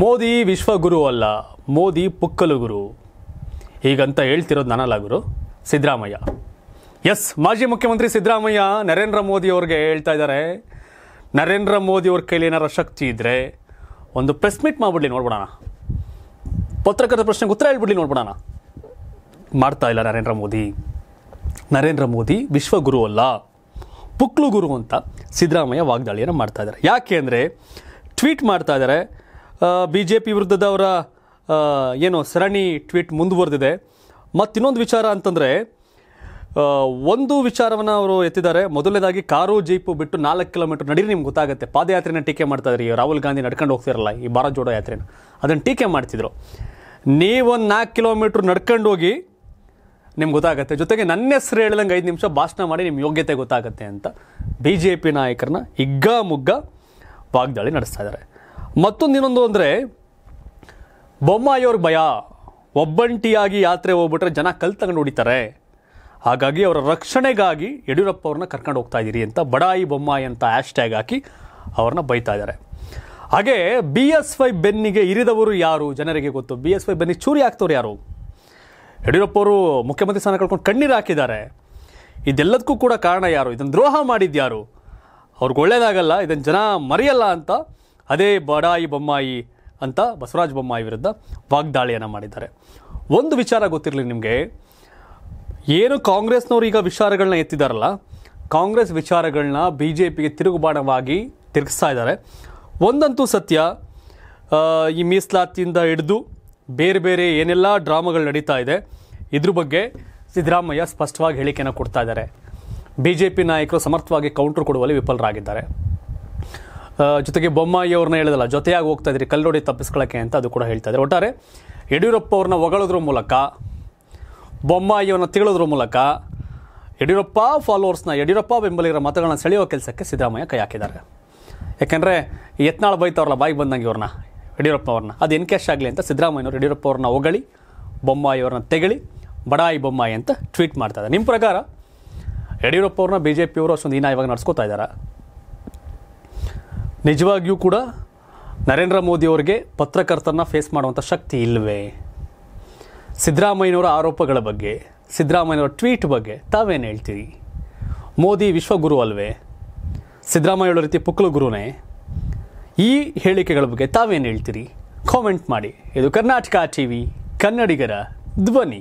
ಮೋದಿ ವಿಶ್ವಗುರು ಅಲ್ಲ ಮೋದಿ ಪುಕ್ಕಲು ಗುರು ಹೀಗಂತ ಹೇಳ್ತಿರೋದು ನನ್ನಲ್ಲ ಗುರು ಸಿದ್ದರಾಮಯ್ಯ ಎಸ್ ಮಾಜಿ ಮುಖ್ಯಮಂತ್ರಿ ಸಿದ್ದರಾಮಯ್ಯ ನರೇಂದ್ರ ಮೋದಿ ಅವ್ರಿಗೆ ಹೇಳ್ತಾ ಇದ್ದಾರೆ ನರೇಂದ್ರ ಮೋದಿ ಅವ್ರ ಕೈಲಿ ಏನಾರ ಶಕ್ತಿ ಇದ್ದರೆ ಒಂದು ಪ್ರೆಸ್ ಮೀಟ್ ಮಾಡಿಬಿಡ್ಲಿ ನೋಡ್ಬಿಡೋಣ ಪತ್ರಕರ್ತ ಪ್ರಶ್ನೆಗೆ ಉತ್ತರ ಹೇಳ್ಬಿಡ್ಲಿ ನೋಡ್ಬಿಡೋಣ ಮಾಡ್ತಾ ಇಲ್ಲ ನರೇಂದ್ರ ಮೋದಿ ನರೇಂದ್ರ ಮೋದಿ ವಿಶ್ವಗುರು ಅಲ್ಲ ಪುಕ್ಲು ಗುರು ಅಂತ ಸಿದ್ದರಾಮಯ್ಯ ವಾಗ್ದಾಳಿಯನ್ನು ಮಾಡ್ತಾ ಇದ್ದಾರೆ ಯಾಕೆ ಅಂದರೆ ಟ್ವೀಟ್ ಮಾಡ್ತಾ ಇದ್ದಾರೆ ಬಿ ಜೆ ಪಿ ವಿರುದ್ಧದ ಅವರ ಏನು ಸರಣಿ ಟ್ವೀಟ್ ಮುಂದುವರೆದಿದೆ ಮತ್ತಿನ್ನೊಂದು ವಿಚಾರ ಅಂತಂದರೆ ಒಂದು ವಿಚಾರವನ್ನು ಅವರು ಎತ್ತಿದ್ದಾರೆ ಮೊದಲನೇದಾಗಿ ಕಾರು ಜೀಪು ಬಿಟ್ಟು ನಾಲ್ಕು ಕಿಲೋಮೀಟರ್ ನಡೀರಿ ನಿಮ್ಗೆ ಗೊತ್ತಾಗುತ್ತೆ ಪಾದಯಾತ್ರೆನ ಟೀಕೆ ಮಾಡ್ತಾ ಇದ್ರಿ ರಾಹುಲ್ ಗಾಂಧಿ ನಡ್ಕೊಂಡು ಹೋಗ್ತಿರಲ್ಲ ಈ ಭಾರತ್ ಜೋಡೋ ಯಾತ್ರೆನ ಅದನ್ನು ಟೀಕೆ ಮಾಡ್ತಿದ್ರು ಒಂದು ನಾಲ್ಕು ಕಿಲೋಮೀಟ್ರ್ ನಡ್ಕೊಂಡು ಹೋಗಿ ನಿಮ್ಗೆ ಗೊತ್ತಾಗುತ್ತೆ ಜೊತೆಗೆ ನನ್ನ ಹೆಸರು ಹೇಳ್ದಂಗೆ ಐದು ನಿಮಿಷ ಭಾಷಣ ಮಾಡಿ ನಿಮ್ಮ ಯೋಗ್ಯತೆ ಗೊತ್ತಾಗುತ್ತೆ ಅಂತ ಬಿ ಜೆ ಪಿ ನಾಯಕರನ್ನ ಹಿಗ್ಗಾಮುಗ್ಗ ಮುಗ್ಗ ವಾಗ್ದಾಳಿ ನಡೆಸ್ತಾ ಇದ್ದಾರೆ ಇನ್ನೊಂದು ಅಂದರೆ ಬೊಮ್ಮಾಯಿಯವ್ರ ಭಯ ಒಬ್ಬಂಟಿಯಾಗಿ ಯಾತ್ರೆ ಹೋಗ್ಬಿಟ್ರೆ ಜನ ಕಲ್ ತಗೊಂಡು ಹೊಡಿತಾರೆ ಹಾಗಾಗಿ ಅವರ ರಕ್ಷಣೆಗಾಗಿ ಯಡಿಯೂರಪ್ಪ ಅವ್ರನ್ನ ಕರ್ಕೊಂಡು ಹೋಗ್ತಾ ಇದ್ದೀರಿ ಅಂತ ಬಡಾಯಿ ಬೊಮ್ಮಾಯಿ ಅಂತ ಹ್ಯಾಶ್ ಟ್ಯಾಗ್ ಹಾಕಿ ಅವ್ರನ್ನ ಬೈತಾ ಇದ್ದಾರೆ ಹಾಗೆ ಬಿ ಎಸ್ ವೈ ಬೆನ್ನಿಗೆ ಇರಿದವರು ಯಾರು ಜನರಿಗೆ ಗೊತ್ತು ಬಿ ಎಸ್ ವೈ ಬೆನ್ನಿಗೆ ಚೂರಿ ಹಾಕ್ತವ್ರು ಯಾರು ಯಡಿಯೂರಪ್ಪ ಅವರು ಮುಖ್ಯಮಂತ್ರಿ ಸ್ಥಾನ ಕಳ್ಕೊಂಡು ಕಣ್ಣೀರು ಹಾಕಿದ್ದಾರೆ ಇದೆಲ್ಲದಕ್ಕೂ ಕೂಡ ಕಾರಣ ಯಾರು ಇದನ್ನು ದ್ರೋಹ ಮಾಡಿದ್ಯಾರು ಅವ್ರಿಗೆ ಒಳ್ಳೇದಾಗಲ್ಲ ಇದನ್ನು ಜನ ಮರೆಯಲ್ಲ ಅಂತ ಅದೇ ಬಡಾಯಿ ಬೊಮ್ಮಾಯಿ ಅಂತ ಬಸವರಾಜ ಬೊಮ್ಮಾಯಿ ವಿರುದ್ಧ ವಾಗ್ದಾಳಿಯನ್ನು ಮಾಡಿದ್ದಾರೆ ಒಂದು ವಿಚಾರ ಗೊತ್ತಿರಲಿ ನಿಮಗೆ ಏನು ಕಾಂಗ್ರೆಸ್ನವ್ರು ಈಗ ವಿಚಾರಗಳನ್ನ ಎತ್ತಿದಾರಲ್ಲ ಕಾಂಗ್ರೆಸ್ ವಿಚಾರಗಳನ್ನ ಬಿ ಜೆ ಪಿಗೆ ತಿರುಗುಬಾಣವಾಗಿ ತಿರುಗಿಸ್ತಾ ಇದ್ದಾರೆ ಒಂದಂತೂ ಸತ್ಯ ಈ ಮೀಸಲಾತಿಯಿಂದ ಹಿಡಿದು ಬೇರೆ ಬೇರೆ ಏನೆಲ್ಲ ಡ್ರಾಮಾಗಳು ನಡೀತಾ ಇದೆ ಇದ್ರ ಬಗ್ಗೆ ಸಿದ್ದರಾಮಯ್ಯ ಸ್ಪಷ್ಟವಾಗಿ ಹೇಳಿಕೆಯನ್ನು ಕೊಡ್ತಾ ಇದ್ದಾರೆ ಬಿ ಜೆ ಪಿ ನಾಯಕರು ಸಮರ್ಥವಾಗಿ ಕೌಂಟರ್ ಕೊಡುವಲ್ಲಿ ವಿಫಲರಾಗಿದ್ದಾರೆ ಜೊತೆಗೆ ಬೊಮ್ಮಾಯಿ ಅವ್ರನ್ನ ಹೇಳಿದಲ್ಲ ಜೊತೆಯಾಗಿ ಹೋಗ್ತಾ ಇದ್ರಿ ಕಲ್ಲೋಡಿ ತಪ್ಪಿಸ್ಕೊಳ್ಳೋಕೆ ಅಂತ ಅದು ಕೂಡ ಹೇಳ್ತಾ ಇದ್ದಾರೆ ಒಟ್ಟಾರೆ ಯಡಿಯೂರಪ್ಪ ಅವ್ರನ್ನ ಹೊಗಳೋದ್ರ ಮೂಲಕ ಬೊಮ್ಮಾಯಿಯವ್ರನ್ನ ತಿಳಿಯೋದ್ರ ಮೂಲಕ ಯಡಿಯೂರಪ್ಪ ಫಾಲೋವರ್ಸ್ನ ಯಡಿಯೂರಪ್ಪ ಬೆಂಬಲಿಗರ ಮತಗಳನ್ನ ಸೆಳೆಯುವ ಕೆಲಸಕ್ಕೆ ಸಿದ್ದರಾಮಯ್ಯ ಕೈ ಹಾಕಿದ್ದಾರೆ ಯಾಕೆಂದರೆ ಯತ್ನಾಳ್ ಬೈತವ್ರಲ್ಲ ಬಾಯಿಗೆ ಬಂದಂಗೆ ಇವ್ರನ್ನ ಯಡಿಯೂರಪ್ಪ ಅವ್ರನ್ನ ಅದು ಎನ್ಕ್ಯಾಶ್ ಆಗಲಿ ಅಂತ ಸಿದ್ದರಾಮಯ್ಯವ್ರು ಯಡಿಯೂರಪ್ಪ ಅವ್ರನ್ನ ಹೊಗಳಿ ಬೊಮ್ಮಾಯಿ ಅವ್ರನ್ನ ತೆಗಳಿ ಬಡಾಯಿ ಬೊಮ್ಮಾಯಿ ಅಂತ ಟ್ವೀಟ್ ಮಾಡ್ತಾ ಇದ್ದಾರೆ ನಿಮ್ಮ ಪ್ರಕಾರ ಯಡಿಯೂರಪ್ಪ ಅವ್ರನ್ನ ಬಿ ಜೆ ಪಿಯವರು ಅಷ್ಟೊಂದು ದಿನ ಇವಾಗ ನಡ್ಸ್ಕೊತಾ ಇದ್ದಾರೆ ನಿಜವಾಗಿಯೂ ಕೂಡ ನರೇಂದ್ರ ಮೋದಿಯವರಿಗೆ ಪತ್ರಕರ್ತರನ್ನ ಫೇಸ್ ಮಾಡುವಂಥ ಶಕ್ತಿ ಇಲ್ಲವೇ ಸಿದ್ದರಾಮಯ್ಯನವರ ಆರೋಪಗಳ ಬಗ್ಗೆ ಸಿದ್ದರಾಮಯ್ಯನವರ ಟ್ವೀಟ್ ಬಗ್ಗೆ ತಾವೇನು ಹೇಳ್ತೀರಿ ಮೋದಿ ವಿಶ್ವಗುರು ಅಲ್ವೇ ಸಿದ್ದರಾಮಯ್ಯ ರೀತಿ ಪುಕ್ಕಲು ಗುರುನೇ ಈ ಹೇಳಿಕೆಗಳ ಬಗ್ಗೆ ತಾವೇನು ಹೇಳ್ತೀರಿ ಕಾಮೆಂಟ್ ಮಾಡಿ ಇದು ಕರ್ನಾಟಕ ಟಿ ವಿ ಕನ್ನಡಿಗರ ಧ್ವನಿ